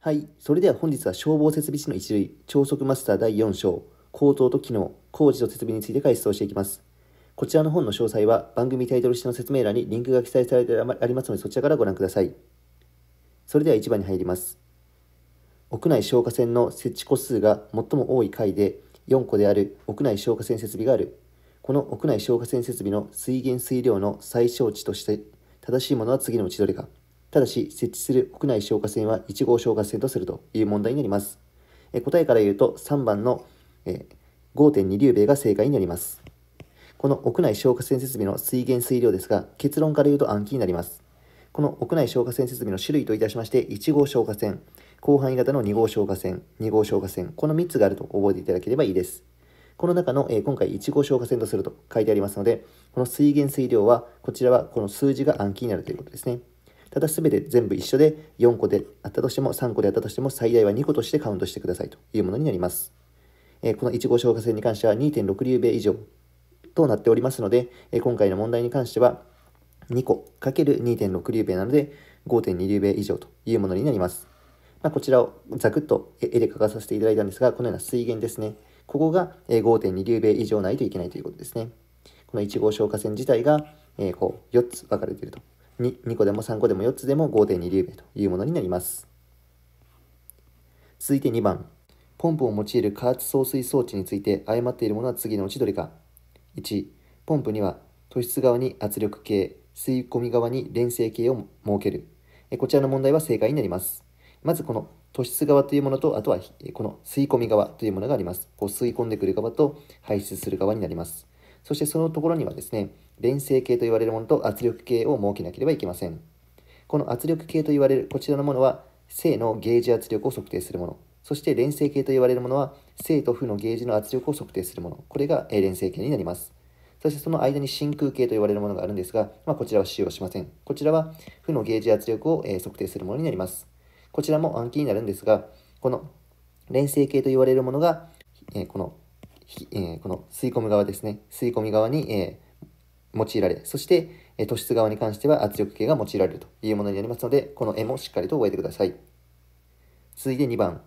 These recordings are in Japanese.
はい。それでは本日は消防設備士の一類、超速マスター第4章、構造と機能、工事と設備について解説をしていきます。こちらの本の詳細は番組タイトル下の説明欄にリンクが記載されてありますのでそちらからご覧ください。それでは1番に入ります。屋内消火栓の設置個数が最も多い回で4個である屋内消火栓設備がある。この屋内消火栓設備の水源水量の最小値として正しいものは次のうちどれか。ただし、設置する国内消火栓は1号消火栓とするという問題になります。え答えから言うと、3番の、5.2流米が正解になります。この屋内消火栓設備の水源水量ですが、結論から言うと暗記になります。この屋内消火栓設備の種類といたしまして、1号消火栓、広範囲型の2号消火栓、2号消火栓、この3つがあると覚えていただければいいです。この中の、えー、今回1号消火栓とすると書いてありますので、この水源水量は、こちらはこの数字が暗記になるということですね。ただ全て全部一緒で4個であったとしても3個であったとしても最大は2個としてカウントしてくださいというものになります。えこの1号消火栓に関しては2.6流米以上となっておりますので、え今回の問題に関しては2個かける2 6流米なので5.2流米以上というものになります。まあ、こちらをざくっと絵で描かさせていただいたんですが、このような水源ですね。ここが5.2流米以上ないといけないということですね。この1号消火栓自体が、えこう4つ分かれていると 2, 2個でも3個でも4つでも5.2リューベというものになります。続いて2番、ポンプを用いる加圧送水装置について誤っているものは次のうちどれか。1、ポンプには突出側に圧力計、吸い込み側に連成計を設ける。こちらの問題は正解になります。まずこの突出側というものと、あとはこの吸い込み側というものがあります。こう吸い込んでくる側と排出する側になります。そしてそのところにはですね、連星系と言われるものと圧力系を設けなければいけません。この圧力系と言われるこちらのものは、正のゲージ圧力を測定するもの。そして連星系と言われるものは、正と負のゲージの圧力を測定するもの。これが連成系になります。そしてその間に真空系と言われるものがあるんですが、まあ、こちらは使用しません。こちらは負のゲージ圧力を測定するものになります。こちらも暗記になるんですが、この連星系と言われるものが、このえー、この吸い込む側ですね。吸い込み側に、えー、用いられ、そして、え突出側に関しては圧力計が用いられるというものになりますので、この絵もしっかりと覚えてください。続いて2番。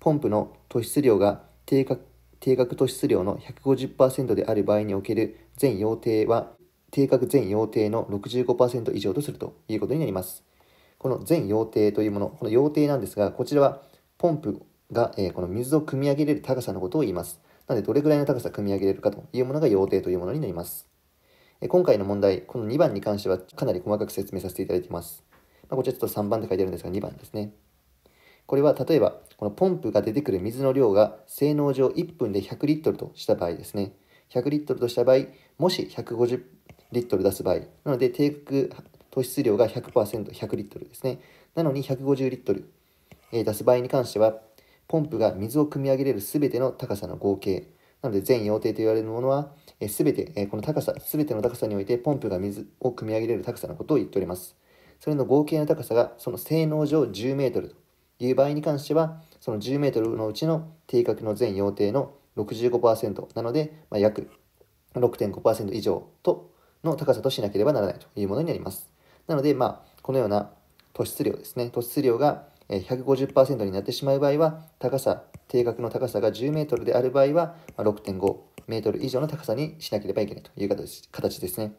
ポンプの突出量が定格定格突出量の150%である場合における全要定は定格全要定の65%以上とするということになります。この全要定というもの、この要定なんですが、こちらはポンプが、えー、この水を汲み上げれる高さのことを言います。なので、どれぐらいの高さを組み上げれるかというものが要定というものになります。今回の問題、この2番に関してはかなり細かく説明させていただいています。まあ、こちらちょっと3番って書いてあるんですが、2番ですね。これは例えば、このポンプが出てくる水の量が性能上1分で100リットルとした場合ですね。100リットルとした場合、もし150リットル出す場合、なので低額糖質量が 100%100 リットルですね。なのに150リットル、え出す場合に関しては、ポンプが水を汲み上げれるすべての高さの合計。なので、全要定と言われるものは、すべて、この高さ、すべての高さにおいて、ポンプが水を汲み上げれる高さのことを言っております。それの合計の高さが、その性能上10メートルという場合に関しては、その10メートルのうちの定格の全要定の65%なので、まあ、約6.5%以上との高さとしなければならないというものになります。なので、まあ、このような突出量ですね、突出量が150%になってしまう場合は、高さ、定額の高さが10メートルである場合は、6.5メートル以上の高さにしなければいけないという形ですね。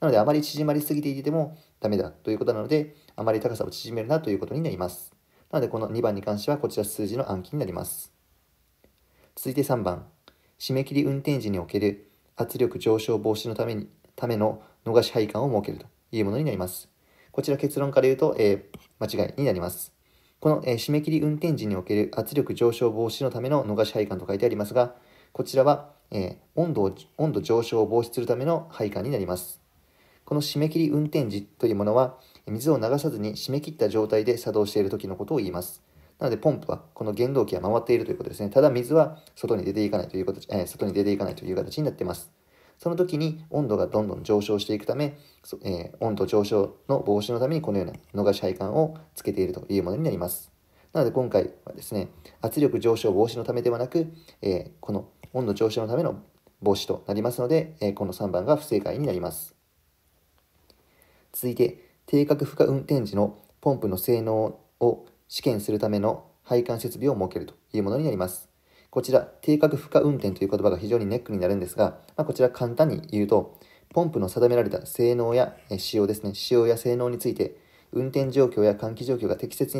なので、あまり縮まりすぎていてもダメだということなので、あまり高さを縮めるなということになります。なので、この2番に関しては、こちら数字の暗記になります。続いて3番、締め切り運転時における圧力上昇防止のためにための逃し配管を設けるというものになります。こちら結論から言うと、えー、間違いになります。この、え締め切り運転時における圧力上昇防止のための逃し配管と書いてありますが、こちらは、え温度温度上昇を防止するための配管になります。この締め切り運転時というものは、水を流さずに締め切った状態で作動している時のことを言います。なので、ポンプは、この原動機は回っているということですね。ただ、水は外に出ていかないという形、えー、外に出ていかないという形になっています。その時に温度がどんどん上昇していくため、えー、温度上昇の防止のためにこのような逃し配管をつけているというものになります。なので今回はですね、圧力上昇防止のためではなく、えー、この温度上昇のための防止となりますので、えー、この3番が不正解になります。続いて、定格負荷運転時のポンプの性能を試験するための配管設備を設けるというものになります。こちら、定格負荷運転という言葉が非常にネックになるんですが、まあ、こちら簡単に言うと、ポンプの定められた性能や使用ですね、使用や性能について、運転状況や換気状況が適切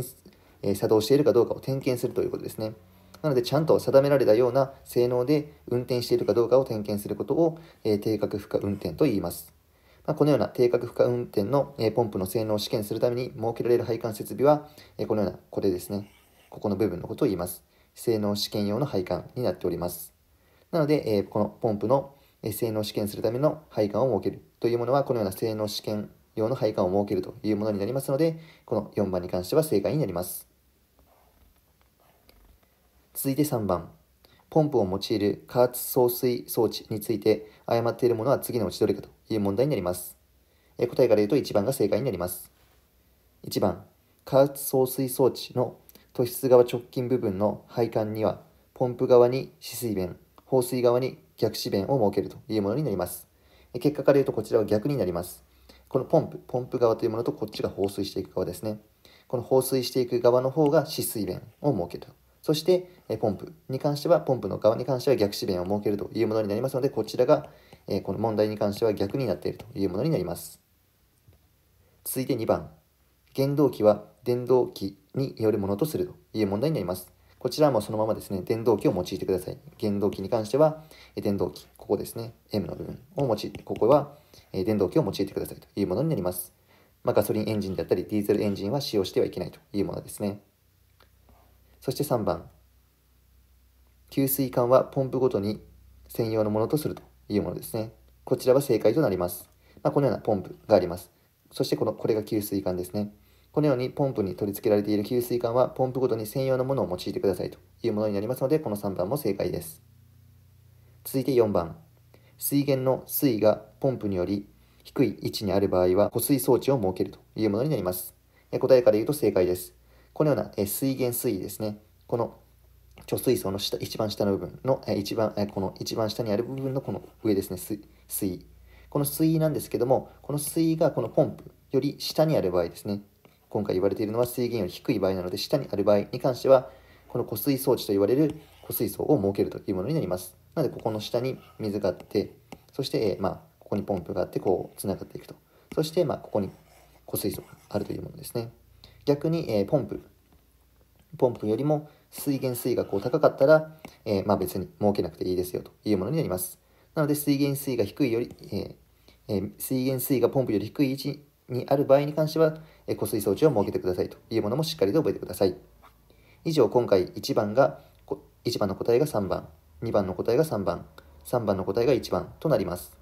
に作動しているかどうかを点検するということですね。なので、ちゃんと定められたような性能で運転しているかどうかを点検することを、えー、定格負荷運転と言います。まあ、このような定格負荷運転の、えー、ポンプの性能を試験するために設けられる配管設備は、えー、このようなこれですね。ここの部分のことを言います。性能試験用の配管になっております。なので、えこのポンプの性能試験するための配管を設けるというものは、このような性能試験用の配管を設けるというものになりますので、この4番に関しては正解になります。続いて3番。ポンプを用いる加圧送水装置について誤っているものは次のうちどれかという問題になります。え答えから言うと1番が正解になります。1番、加圧送水装置の突出側直近部分の配管には、ポンプ側に止水弁、放水側に逆止弁を設けるというものになります。結果から言うとこちらは逆になります。このポンプ、ポンプ側というものとこっちが放水していく側ですね。この放水していく側の方が止水弁を設けると。そして、ポンプに関しては、ポンプの側に関しては逆止弁を設けるというものになりますので、こちらが、えこの問題に関しては逆になっているというものになります。続いて2番。原動機は電動機によるものとするという問題になります。こちらもそのままですね、電動機を用いてください。原動機に関しては、電動機、ここですね、M の部分を用いて、ここは電動機を用いてくださいというものになります。まあ、ガソリンエンジンであったり、ディーゼルエンジンは使用してはいけないというものですね。そして3番、給水管はポンプごとに専用のものとするというものですね。こちらは正解となります。まあ、このようなポンプがあります。そしてこの、これが給水管ですね。このようにポンプに取り付けられている給水管はポンプごとに専用のものを用いてくださいというものになりますので、この3番も正解です。続いて4番。水源の水位がポンプにより低い位置にある場合は、保水装置を設けるというものになります。答えから言うと正解です。このような水源水位ですね。この貯水槽の下一番下の部分の一番、この一番下にある部分のこの上ですね、水位。この水位なんですけども、この水位がこのポンプより下にある場合ですね、今回言われているのは水源より低い場合なので、下にある場合に関しては、この湖水装置と言われる湖水槽を設けるというものになります。なので、ここの下に水があって、そして、えまあ、ここにポンプがあって、こう、つながっていくと。そして、まあ、ここに湖水槽があるというものですね。逆に、えポンプ。ポンプよりも水源水がこう高かったら、えまあ、別に設けなくていいですよというものになります。なので、水源水位が低いより、ええ水源水がポンプより低い位置にある場合に関しては、えー、水装置を設けてくださいというものもしっかりと覚えてください。以上、今回1番が、1番の答えが3番、2番の答えが3番、3番の答えが1番となります。